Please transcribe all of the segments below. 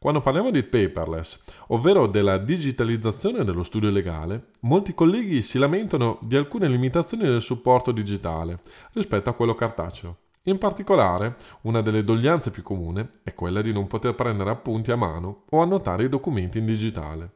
Quando parliamo di paperless, ovvero della digitalizzazione dello studio legale, molti colleghi si lamentano di alcune limitazioni del supporto digitale rispetto a quello cartaceo. In particolare, una delle doglianze più comune è quella di non poter prendere appunti a mano o annotare i documenti in digitale.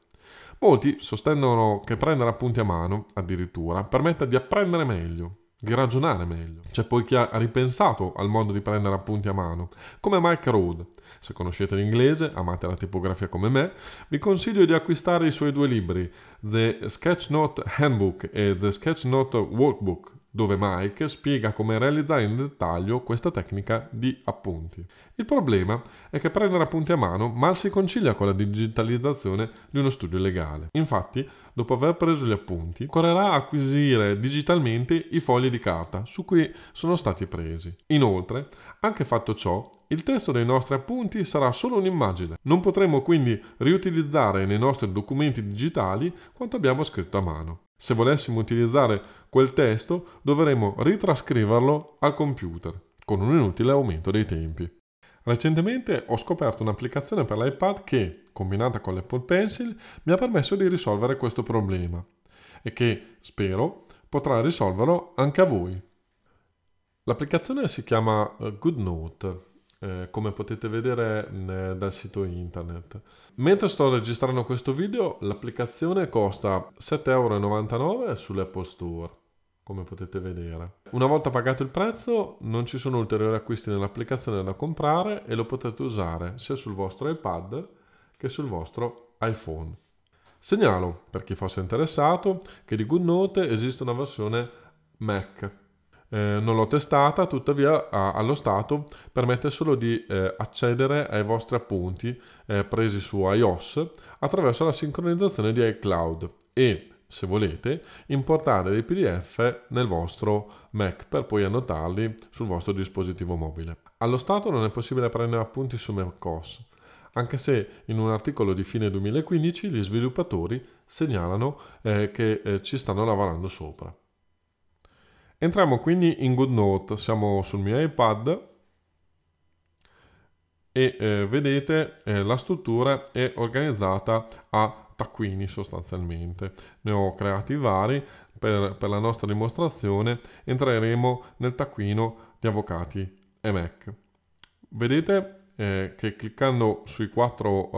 Molti sostengono che prendere appunti a mano, addirittura, permetta di apprendere meglio, di ragionare meglio. C'è poi chi ha ripensato al modo di prendere appunti a mano, come Mike Road. Se conoscete l'inglese, amate la tipografia come me, vi consiglio di acquistare i suoi due libri, The Sketchnote Handbook e The Sketchnote Workbook, dove Mike spiega come realizzare in dettaglio questa tecnica di appunti. Il problema è che prendere appunti a mano mal si concilia con la digitalizzazione di uno studio legale. Infatti, dopo aver preso gli appunti, occorrerà acquisire digitalmente i fogli di carta su cui sono stati presi. Inoltre, anche fatto ciò, il testo dei nostri appunti sarà solo un'immagine. Non potremo quindi riutilizzare nei nostri documenti digitali quanto abbiamo scritto a mano. Se volessimo utilizzare quel testo, dovremmo ritrascriverlo al computer, con un inutile aumento dei tempi. Recentemente ho scoperto un'applicazione per l'iPad che, combinata con l'Apple Pencil, mi ha permesso di risolvere questo problema e che, spero, potrà risolverlo anche a voi. L'applicazione si chiama eh, GoodNote eh, come potete vedere mh, mm, eh, dal sito internet. Mentre sto registrando questo video, l'applicazione costa 7,99 euro sull'Apple Store come potete vedere. Una volta pagato il prezzo non ci sono ulteriori acquisti nell'applicazione da comprare e lo potete usare sia sul vostro iPad che sul vostro iPhone. Segnalo, per chi fosse interessato, che di GoodNote esiste una versione Mac eh, non l'ho testata, tuttavia a, allo stato permette solo di eh, accedere ai vostri appunti eh, presi su iOS attraverso la sincronizzazione di iCloud e, se volete, importare dei PDF nel vostro Mac per poi annotarli sul vostro dispositivo mobile. Allo stato non è possibile prendere appunti su MacOS, anche se in un articolo di fine 2015 gli sviluppatori segnalano eh, che eh, ci stanno lavorando sopra. Entriamo quindi in GoodNote, siamo sul mio iPad e eh, vedete eh, la struttura è organizzata a taccuini sostanzialmente. Ne ho creati vari, per, per la nostra dimostrazione entreremo nel taccuino di avvocati e Mac. Vedete eh, che cliccando sui quattro uh,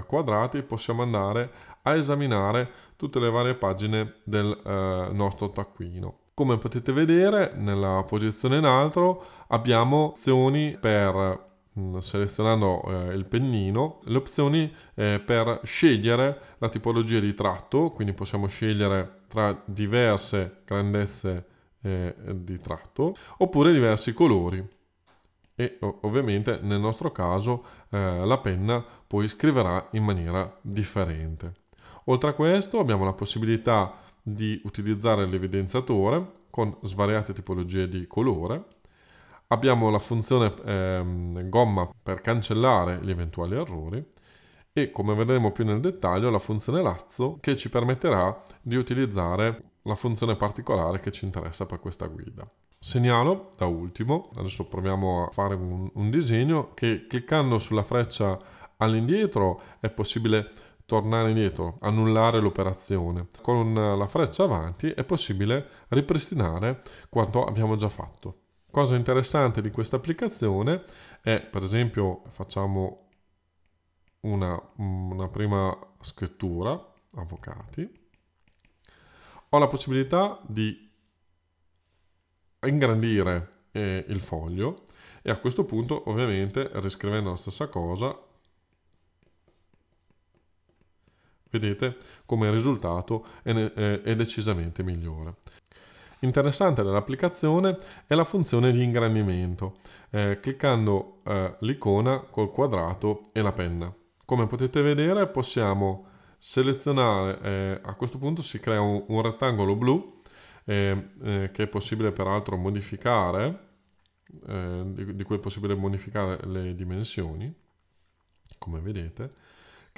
uh, quadrati possiamo andare a esaminare tutte le varie pagine del uh, nostro taccuino. Come potete vedere nella posizione in alto abbiamo opzioni per mm, selezionando eh, il pennino le opzioni eh, per scegliere la tipologia di tratto quindi possiamo scegliere tra diverse grandezze eh, di tratto oppure diversi colori e ovviamente nel nostro caso eh, la penna poi scriverà in maniera differente oltre a questo abbiamo la possibilità di utilizzare l'evidenziatore con svariate tipologie di colore. Abbiamo la funzione ehm, gomma per cancellare gli eventuali errori e come vedremo più nel dettaglio la funzione lazzo che ci permetterà di utilizzare la funzione particolare che ci interessa per questa guida. Segnalo da ultimo, adesso proviamo a fare un, un disegno, che cliccando sulla freccia all'indietro è possibile tornare indietro, annullare l'operazione. Con eh, la freccia avanti è possibile ripristinare quanto abbiamo già fatto. Cosa interessante di questa applicazione è, per esempio, facciamo una, mm, una prima scrittura, avvocati, ho la possibilità di ingrandire eh, il foglio e a questo punto ovviamente riscrivendo la stessa cosa Vedete come il risultato è, è decisamente migliore. Interessante dell'applicazione è la funzione di ingrandimento, eh, cliccando eh, l'icona col quadrato e la penna. Come potete vedere possiamo selezionare, eh, a questo punto si crea un, un rettangolo blu eh, eh, che è possibile peraltro modificare, eh, di, di cui è possibile modificare le dimensioni, come vedete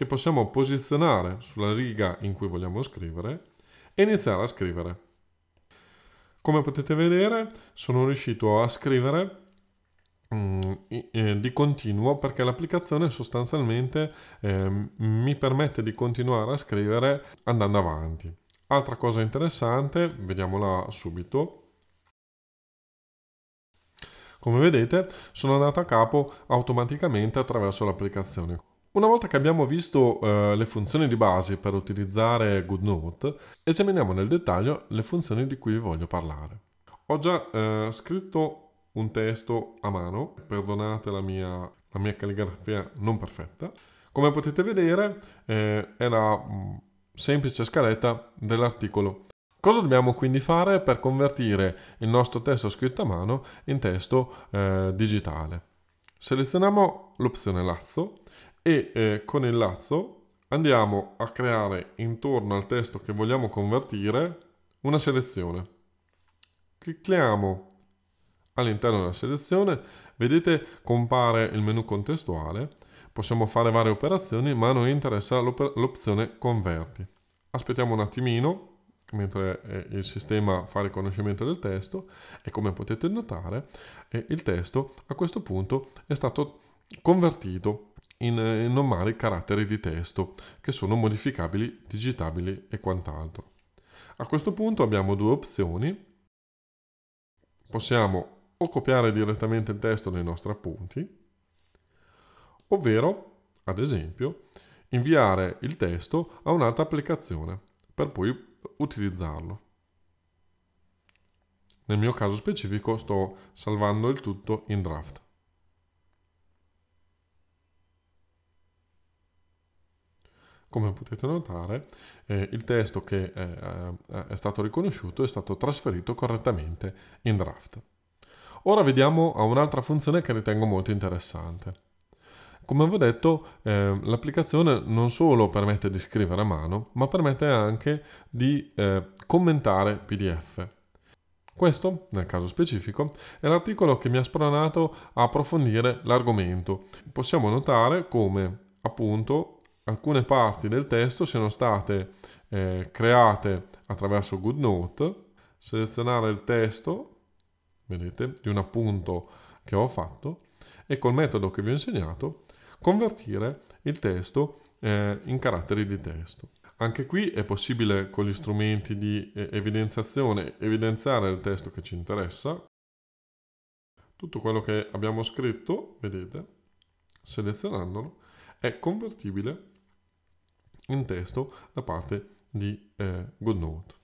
che possiamo posizionare sulla riga in cui vogliamo scrivere e iniziare a scrivere. Come potete vedere sono riuscito a scrivere mm, eh, di continuo perché l'applicazione sostanzialmente ehm, mi permette di continuare a scrivere andando avanti. Altra cosa interessante, vediamola subito. Come vedete sono andato a capo automaticamente attraverso l'applicazione. Una volta che abbiamo visto eh, le funzioni di base per utilizzare GoodNote, esaminiamo nel dettaglio le funzioni di cui vi voglio parlare. Ho già eh, scritto un testo a mano, perdonate la mia, la mia calligrafia non perfetta. Come potete vedere eh, è la mh, mm, semplice scaletta dell'articolo. Cosa dobbiamo quindi fare per convertire il nostro testo scritto a mano in testo eh, digitale? Selezioniamo l'opzione lazzo e eh, con il lazzo andiamo a creare intorno al testo che vogliamo convertire una selezione. Clicchiamo all'interno della selezione, vedete compare il menu contestuale, possiamo fare varie operazioni ma a noi interessa l'opzione converti. Aspettiamo un attimino mentre eh, il sistema fa riconoscimento del testo e come potete notare eh, il testo a questo punto è stato convertito in eh, normali caratteri di testo, che sono modificabili, digitabili e quant'altro. A questo punto abbiamo due opzioni. Possiamo o copiare direttamente il testo nei nostri appunti, ovvero, ad esempio, inviare il testo a un'altra applicazione per poi utilizzarlo. Nel mio caso specifico sto salvando il tutto in draft. Come potete notare, eh, il testo che eh, eh, è stato riconosciuto è stato trasferito correttamente in draft. Ora vediamo a un'altra funzione che ritengo molto interessante. Come vi ho detto, eh, l'applicazione non solo permette di scrivere a mano, ma permette anche di eh, commentare PDF. Questo, nel caso specifico, è l'articolo che mi ha spronato a approfondire l'argomento. Possiamo notare come, appunto, alcune parti del testo siano state eh, create attraverso GoodNote, selezionare il testo, vedete, di un appunto che ho fatto e col metodo che vi ho insegnato convertire il testo eh, in caratteri di testo. Anche qui è possibile con gli strumenti di eh, evidenziazione evidenziare il testo che ci interessa. Tutto quello che abbiamo scritto, vedete, selezionandolo, è convertibile in testo da parte di eh, GoodNote.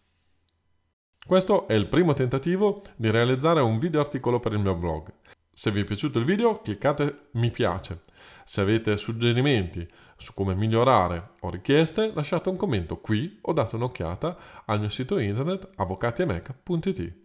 Questo è il primo tentativo di realizzare un video articolo per il mio blog. Se vi è piaciuto il video cliccate mi piace. Se avete suggerimenti su come migliorare o richieste lasciate un commento qui o date un'occhiata al mio sito internet avvocatiamec.it.